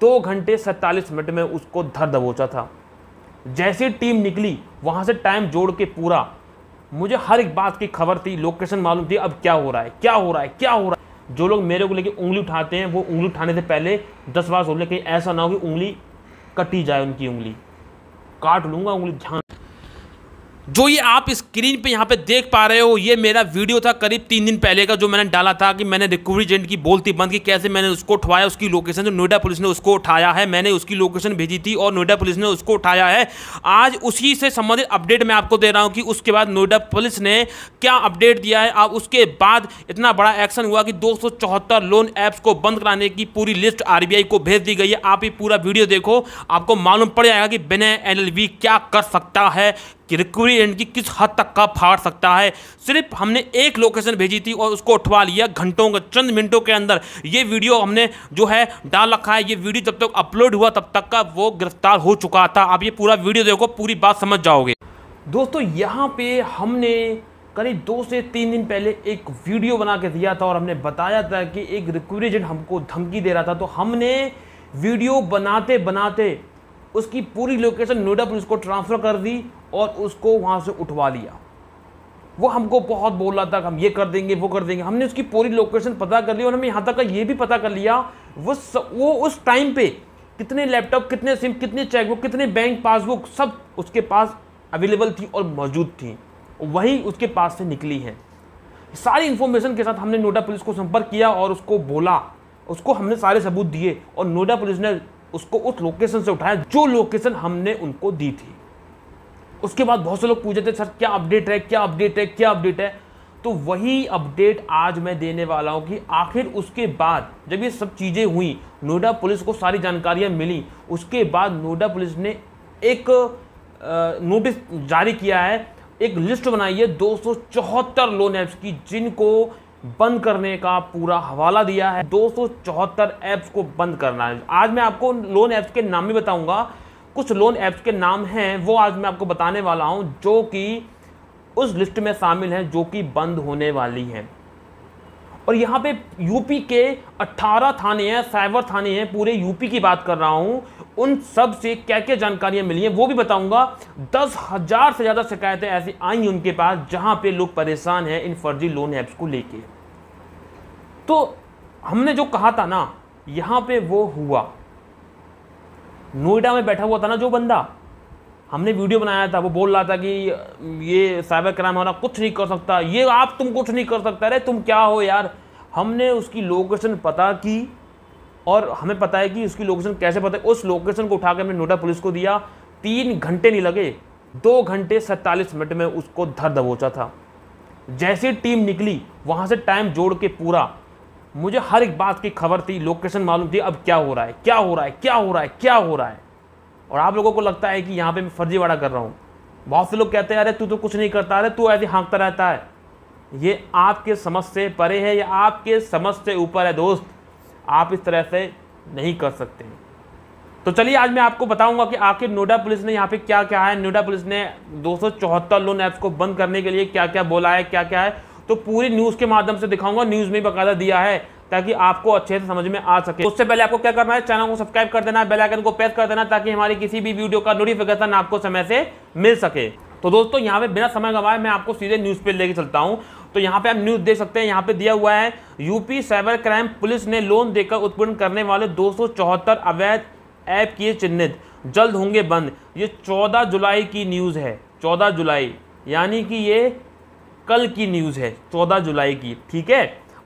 दो घंटे सैंतालीस मिनट में उसको धर दबोचा था जैसी टीम निकली वहाँ से टाइम जोड़ के पूरा मुझे हर एक बात की खबर थी लोकेशन मालूम थी अब क्या हो रहा है क्या हो रहा है क्या हो रहा है जो लोग मेरे को लेके उंगली उठाते हैं वो उंगली उठाने से पहले दस बार सोच लें कहीं ऐसा ना हो कि उंगली कटी जाए उनकी उंगली काट लूँगा उंगली ध्यान जो ये आप स्क्रीन पे यहाँ पे देख पा रहे हो ये मेरा वीडियो था करीब तीन दिन पहले का जो मैंने डाला था कि मैंने रिकवरी एजेंट की बोलती बंद की कैसे मैंने उसको उठवाया उसकी लोकेशन जो नोएडा पुलिस ने उसको उठाया है मैंने उसकी लोकेशन भेजी थी और नोएडा पुलिस ने उसको उठाया है आज उसी से संबंधित अपडेट मैं आपको दे रहा हूँ कि उसके बाद नोएडा पुलिस ने क्या अपडेट दिया है अब उसके बाद इतना बड़ा एक्शन हुआ कि दो लोन ऐप्स को बंद कराने की पूरी लिस्ट आर को भेज दी गई है आप ये पूरा वीडियो देखो आपको मालूम पड़ जाएगा कि बिना एन क्या कर सकता है कि रिकवरी एजेंट की किस हद तक का फाड़ सकता है सिर्फ हमने एक लोकेशन भेजी थी और उसको उठवा लिया घंटों चंद मिनटों के अंदर ये वीडियो हमने जो है डाल रखा है ये वीडियो जब तक अपलोड हुआ तब तक का वो गिरफ्तार हो चुका था आप ये पूरा वीडियो देखो पूरी बात समझ जाओगे दोस्तों यहाँ पे हमने करीब दो से तीन दिन पहले एक वीडियो बना के दिया था और हमने बताया था कि एक रिकवरी एजेंट हमको धमकी दे रहा था तो हमने वीडियो बनाते बनाते उसकी पूरी लोकेशन नोएडा पुलिस को ट्रांसफ़र कर दी और उसको वहाँ से उठवा लिया वो हमको बहुत बोल रहा था हम ये कर देंगे वो कर देंगे हमने उसकी पूरी लोकेशन पता कर ली और हमें यहाँ तक का ये भी पता कर लिया वो स, वो उस टाइम पे कितने लैपटॉप कितने सिम कितने चेकबुक कितने बैंक पासबुक सब उसके पास अवेलेबल थी और मौजूद थी वही उसके पास से निकली है सारी इन्फॉर्मेशन के साथ हमने नोएडा पुलिस को संपर्क किया और उसको बोला उसको हमने सारे सबूत दिए और नोएडा पुलिस ने उसको उस लोकेशन से उठाया जो लोकेशन हमने उनको दी थी उसके बाद बहुत से लोग पूछते थे सर क्या अपडेट है क्या अपडेट है क्या अपडेट है तो वही अपडेट आज मैं देने वाला हूँ कि आखिर उसके बाद जब ये सब चीज़ें हुई नोएडा पुलिस को सारी जानकारियाँ मिली उसके बाद नोएडा पुलिस ने एक नोटिस जारी किया है एक लिस्ट बनाई है दो लोन ऐप्स की जिनको बंद करने का पूरा हवाला दिया है दो ऐप्स को बंद करना है आज मैं आपको लोन ऐप्स के नाम भी बताऊंगा कुछ लोन ऐप्स के नाम हैं वो आज मैं आपको बताने वाला हूँ जो कि उस लिस्ट में शामिल हैं जो कि बंद होने वाली हैं और यहाँ पे यूपी के 18 थाने हैं साइबर थाने हैं पूरे यूपी की बात कर रहा हूँ उन सब से क्या क्या जानकारियाँ मिली हैं वो भी बताऊँगा दस हज़ार से ज़्यादा शिकायतें ऐसी आई उनके पास जहाँ पे लोग परेशान हैं इन फर्जी लोन ऐप्स को लेके तो हमने जो कहा था ना यहाँ पे वो हुआ नोएडा में बैठा हुआ था ना जो बंदा हमने वीडियो बनाया था वो बोल रहा था कि ये साइबर क्राइम हमारा कुछ नहीं कर सकता ये आप तुम कुछ नहीं कर सकता अरे तुम क्या हो यार हमने उसकी लोकेशन पता की और हमें पता है कि उसकी लोकेशन कैसे पता है उस लोकेशन को उठा कर हमने नोएडा पुलिस को दिया तीन घंटे नहीं लगे दो घंटे सैंतालीस मिनट में उसको धर दबोचा था जैसी टीम निकली वहाँ से टाइम जोड़ के पूरा मुझे हर एक बात की खबर थी लोकेशन मालूम थी अब क्या हो रहा है क्या हो रहा है क्या हो रहा है क्या हो रहा है और आप लोगों को लगता है कि यहाँ पे मैं फर्जीवाड़ा कर रहा हूँ बहुत से लोग कहते हैं अरे तू तो कुछ नहीं करता अरे तू ऐसे हाँकता रहता है ये आपके समझ से परे है या आपके समझ से ऊपर है दोस्त आप इस तरह से नहीं कर सकते तो चलिए आज मैं आपको बताऊंगा कि आखिर नोएडा पुलिस ने यहाँ पे क्या क्या है नोएडा पुलिस ने दो लोन ऐप्स को बंद करने के लिए क्या क्या बोला है क्या क्या है तो पूरी न्यूज़ के माध्यम से दिखाऊंगा न्यूज़ में बकायदा दिया है ताकि आपको अच्छे से समझ में आ सके उससे पहले आपको क्या करना है चैनल को सब्सक्राइब कर देना है बेल आइकन को प्रेस कर देना ताकि हमारी किसी भी वीडियो का नोटिफिकेशन आपको समय से मिल सके तो दोस्तों यहाँ पे बिना समय गवाए मैं आपको सीधे न्यूज़ पे लेके चलता हूँ तो यहाँ पे आप न्यूज़ देख सकते हैं यहाँ पे दिया हुआ है यूपी साइबर क्राइम पुलिस ने लोन देकर उत्पन्न करने वाले दो अवैध ऐप किए चिन्हित जल्द होंगे बंद ये 14 जुलाई की न्यूज़ है 14 जुलाई यानी कि ये कल की न्यूज़ है चौदह जुलाई की ठीक है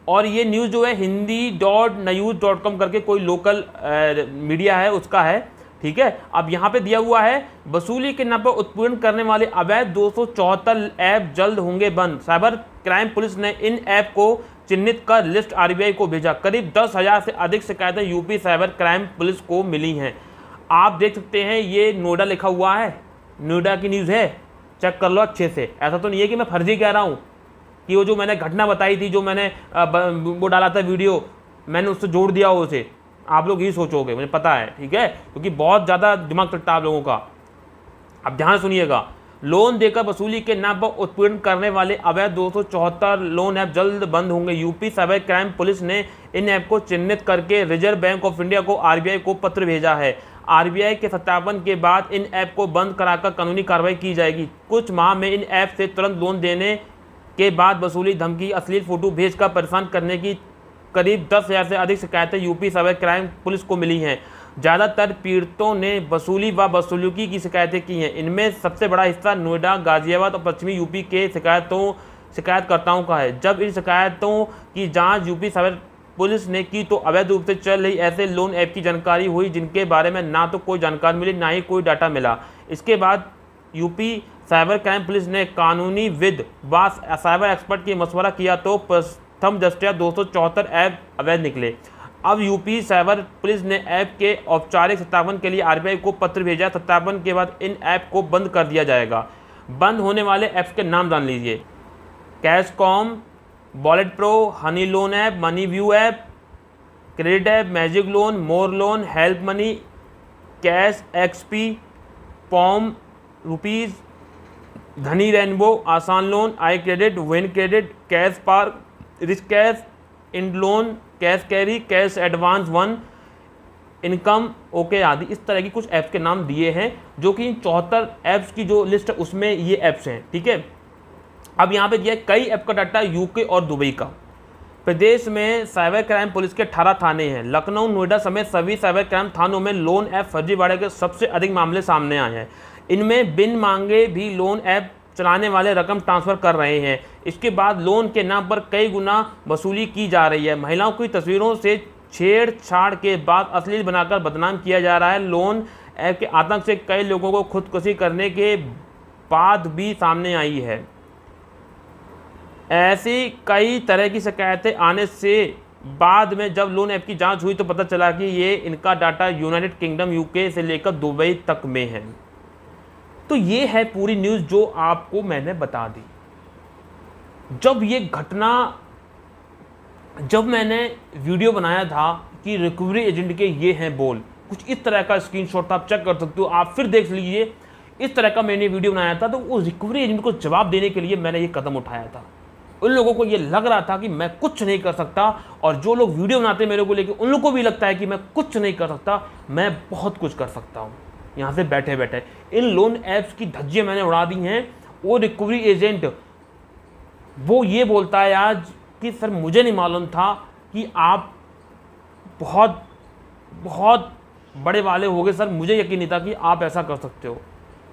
और ये न्यूज़ जो है Hindi dot news dot com करके कोई लोकल मीडिया है उसका है ठीक है अब यहाँ पे दिया हुआ है वसूली के नाम पर उत्पीड़न करने वाले अवैध दो ऐप जल्द होंगे बंद साइबर क्राइम पुलिस ने इन ऐप को चिन्हित कर लिस्ट आरबीआई को भेजा करीब दस हज़ार से अधिक शिकायतें यूपी साइबर क्राइम पुलिस को मिली हैं आप देख सकते हैं ये नोएडा लिखा हुआ है नोएडा की न्यूज़ है चेक कर लो अच्छे से ऐसा तो नहीं है कि मैं फर्जी कह रहा हूँ कि वो जो मैंने घटना बताई थी जो मैंने वो डाला था वीडियो मैंने उससे जोड़ दिया हो उसे आप लोग यही सोचोगे मुझे पता है ठीक है क्योंकि बहुत ज़्यादा दिमाग चलता आप लोगों का अब ध्यान सुनिएगा लोन देकर वसूली के नाम पर उत्पीड़न करने वाले अवैध दो लोन ऐप जल्द बंद होंगे यूपी साइबर क्राइम पुलिस ने इन ऐप को चिन्हित करके रिजर्व बैंक ऑफ इंडिया को आरबीआई को पत्र भेजा है आरबीआई के सत्यापन के बाद इन ऐप को बंद कराकर कानूनी कार्रवाई की जाएगी कुछ माह में इन ऐप से तुरंत लोन देने के बाद वसूली धमकी अश्लील फोटो भेजकर परेशान करने की करीब दस हज़ार से अधिक शिकायतें यूपी साइबर क्राइम पुलिस को मिली हैं ज़्यादातर पीड़ितों ने वसूली व वसूलुकी की शिकायतें की हैं इनमें सबसे बड़ा हिस्सा नोएडा गाज़ियाबाद और पश्चिमी यूपी के शिकायतों शिकायतकर्ताओं का है जब इन शिकायतों की जांच यूपी साइबर पुलिस ने की तो अवैध रूप से चल रही ऐसे लोन ऐप की जानकारी हुई जिनके बारे में ना तो कोई जानकारी मिली ना ही कोई डाटा मिला इसके बाद यूपी साइबर क्राइम पुलिस ने कानूनी विद व साइबर एक्सपर्ट की मशवरा किया तो प्रथम दृष्टिया दो ऐप अवैध निकले अब यूपी साइबर पुलिस ने ऐप के औपचारिक सत्यापन के लिए आरबीआई को पत्र भेजा सत्यापन के बाद इन ऐप को बंद कर दिया जाएगा बंद होने वाले ऐप्स के नाम जान लीजिए cashcom wallet pro honey loan app money view app credit app magic loan more loan help money cash XP palm rupees Dhani rainbow Aasan loan I credit win credit cash park rich cash Ind loan cash carry cash advance one income okay आदि इस तरह की कुछ apps के नाम दिए हैं जो कि इन चौहत्तर ऐप्स की जो लिस्ट है उसमें ये ऐप्स हैं ठीक है अब यहाँ पे दिया कई ऐप का डाटा यूके और दुबई का प्रदेश में साइबर क्राइम पुलिस के अठारह थाने हैं लखनऊ नोएडा समेत सभी साइबर क्राइम थानों में लोन ऐप फर्जीवाड़े के सबसे अधिक मामले सामने आए हैं इनमें बिन मांगे भी लोन ऐप चलाने वाले रकम ट्रांसफ़र कर रहे हैं इसके बाद लोन के नाम पर कई गुना वसूली की जा रही है महिलाओं की तस्वीरों से छेड़छाड़ के बाद अश्लील बनाकर बदनाम किया जा रहा है लोन ऐप के आतंक से कई लोगों को खुदकुशी करने के बाद भी सामने आई है ऐसी कई तरह की शिकायतें आने से बाद में जब लोन ऐप की जांच हुई तो पता चला कि ये इनका डाटा यूनाइटेड किंगडम यूके से लेकर दुबई तक में है तो ये है पूरी न्यूज़ जो आपको मैंने बता दी जब ये घटना जब मैंने वीडियो बनाया था कि रिकवरी एजेंट के ये हैं बोल कुछ इस तरह का स्क्रीनशॉट आप चेक कर सकते हो आप फिर देख लीजिए इस तरह का मैंने वीडियो बनाया था तो उस रिकवरी एजेंट को जवाब देने के लिए मैंने ये कदम उठाया था उन लोगों को ये लग रहा था कि मैं कुछ नहीं कर सकता और जो लोग वीडियो बनाते हैं मेरे को लेकर उन लोग को भी लगता है कि मैं कुछ नहीं कर सकता मैं बहुत कुछ कर सकता हूँ यहाँ से बैठे बैठे इन लोन ऐप्स की धज्जियाँ मैंने उड़ा दी हैं वो रिकवरी एजेंट वो ये बोलता है आज कि सर मुझे नहीं मालूम था कि आप बहुत बहुत बड़े वाले हो गए सर मुझे यकीन नहीं था कि आप ऐसा कर सकते हो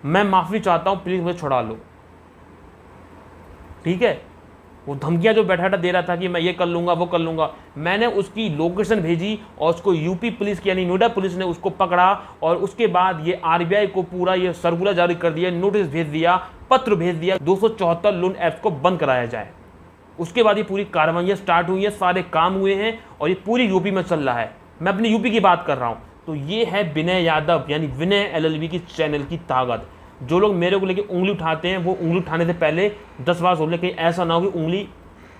मैं माफ़ी चाहता हूँ प्लीज़ मुझे छुड़ा लो ठीक है वो धमकियां जो बैठा दे रहा था कि मैं ये कर लूँगा वो कर लूँगा मैंने उसकी लोकेशन भेजी और उसको यूपी पुलिस की यानी नोएडा पुलिस ने उसको पकड़ा और उसके बाद ये आरबीआई को पूरा ये सर्कुलर जारी कर दिया नोटिस भेज दिया पत्र भेज दिया दो लोन ऐप्स को बंद कराया जाए उसके बाद ये पूरी कार्रवाइयाँ स्टार्ट हुई हैं सारे काम हुए हैं और ये पूरी यूपी में चल रहा है मैं अपनी यूपी की बात कर रहा हूँ तो ये है विनय यादव यानी विनय एलएलबी की चैनल की ताकत जो लोग मेरे को लेके उंगली उठाते हैं वो उंगली उठाने से पहले दस बार सोच ले कहीं ऐसा ना हो कि उंगली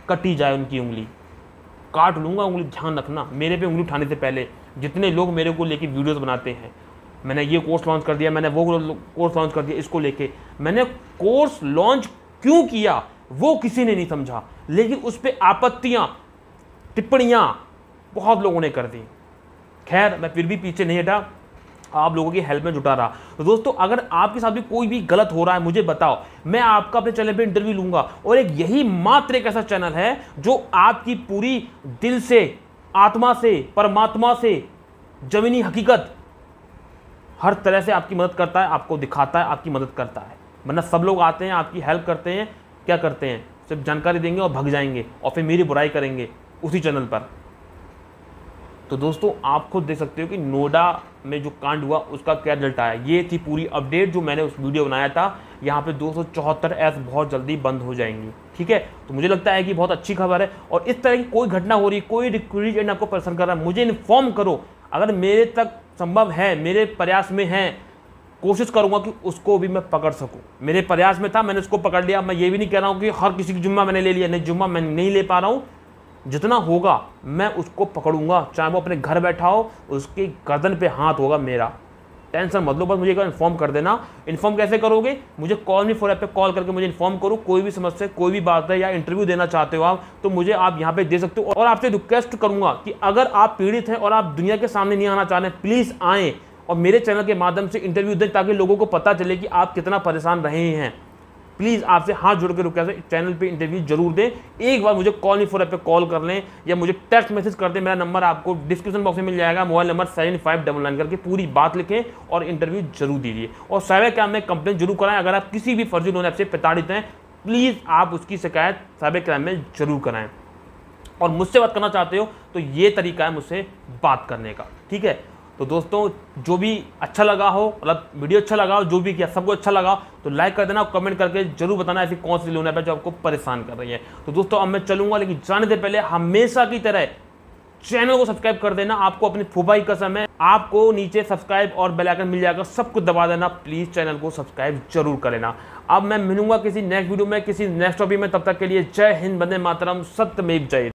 कटी जाए उनकी उंगली काट लूँगा उंगली ध्यान रखना मेरे पे उंगली उठाने से पहले जितने लोग मेरे को लेके वीडियोस बनाते हैं मैंने ये कोर्स लॉन्च कर दिया मैंने वो कोर्स लॉन्च कर दिया इसको लेके मैंने कोर्स लॉन्च क्यों किया वो किसी ने नहीं समझा लेकिन उस पर आपत्तियाँ टिप्पणियाँ बहुत लोगों ने कर दी खैर मैं फिर भी पीछे नहीं हटा आप लोगों की हेल्प में जुटा रहा तो दोस्तों अगर आपके साथ भी कोई भी गलत हो रहा है मुझे बताओ मैं आपका अपने चैनल पे इंटरव्यू लूंगा और एक यही मात्र एक ऐसा चैनल है जो आपकी पूरी दिल से आत्मा से परमात्मा से जमीनी हकीकत हर तरह से आपकी मदद करता है आपको दिखाता है आपकी मदद करता है मतलब सब लोग आते हैं आपकी हेल्प करते हैं क्या करते हैं सिर्फ जानकारी देंगे और भग जाएंगे और फिर मेरी बुराई करेंगे उसी चैनल पर तो दोस्तों आप खुद देख सकते हो कि नोएडा में जो कांड हुआ उसका क्या रिजल्ट आया ये थी पूरी अपडेट जो मैंने उस वीडियो बनाया था यहाँ पे दो सौ बहुत जल्दी बंद हो जाएंगी ठीक है तो मुझे लगता है कि बहुत अच्छी खबर है और इस तरह की कोई घटना हो रही कोई रिक्वेजेंट आपको प्रसन्न कर रहा है मुझे इन्फॉर्म करो अगर मेरे तक संभव है मेरे प्रयास में है कोशिश करूंगा कि उसको भी मैं पकड़ सकूं मेरे प्रयास में था मैंने उसको पकड़ लिया मैं ये भी नहीं कह रहा हूँ कि हर किसी की जुम्मा मैंने ले लिया नहीं जुम्मा मैं नहीं ले पा रहा हूँ जितना होगा मैं उसको पकड़ूंगा चाहे वो अपने घर बैठा हो उसके गर्दन पे हाथ होगा मेरा टेंशन मत लो बस मुझे एक इन्फॉर्म कर देना इन्फॉर्म कैसे करोगे मुझे कॉल फोर ऐप पर कॉल करके मुझे इन्फॉर्म करो कोई भी समस्या कोई भी बात है या इंटरव्यू देना चाहते हो आप तो मुझे आप यहाँ पे दे सकते हो और आपसे रिक्वेस्ट करूँगा कि अगर आप पीड़ित हैं और आप दुनिया के सामने नहीं आना चाह रहे हैं प्लीज़ आएँ और मेरे चैनल के माध्यम से इंटरव्यू दें ताकि लोगों को पता चले कि आप कितना परेशान रहे हैं प्लीज़ आपसे हाथ जोड़ के रुका चैनल पे इंटरव्यू जरूर दें एक बार मुझे कॉल नहीं फोर पे कॉल कर लें या मुझे टेक्स्ट मैसेज कर दें मेरा नंबर आपको डिस्क्रिप्शन बॉक्स में मिल जाएगा mobile number seven five double nine करके पूरी बात लिखें और इंटरव्यू जरूर दीजिए और साइबर क्राइम में कंप्लेन जरूर कराएं अगर आप किसी भी फर्जी लोन ऐप से प्रताड़ित हैं प्लीज़ आप उसकी शिकायत साइबर क्राइम में जरूर कराएं और मुझसे बात करना चाहते हो तो ये तरीका है मुझसे बात करने का ठीक है तो दोस्तों जो भी अच्छा लगा हो मतलब वीडियो अच्छा लगा हो जो भी किया सबको अच्छा लगा तो लाइक कर देना कमेंट करके जरूर बताना ऐसी कौन सी लोन ऐप है जो आपको परेशान कर रही है तो दोस्तों अब मैं चलूंगा लेकिन जाने से पहले हमेशा की तरह चैनल को सब्सक्राइब कर देना आपको अपनी फुबाई कसम है आपको नीचे सब्सक्राइब और बेल आइकन मिल जाएगा सब कुछ दबा देना प्लीज़ चैनल को सब्सक्राइब जरूर कर लेना अब मैं मिलूंगा किसी नेक्स्ट वीडियो में किसी नेक्स्ट टॉपिक में तब तक के लिए जय हिंद बंदे मातरम सत्यमेव जय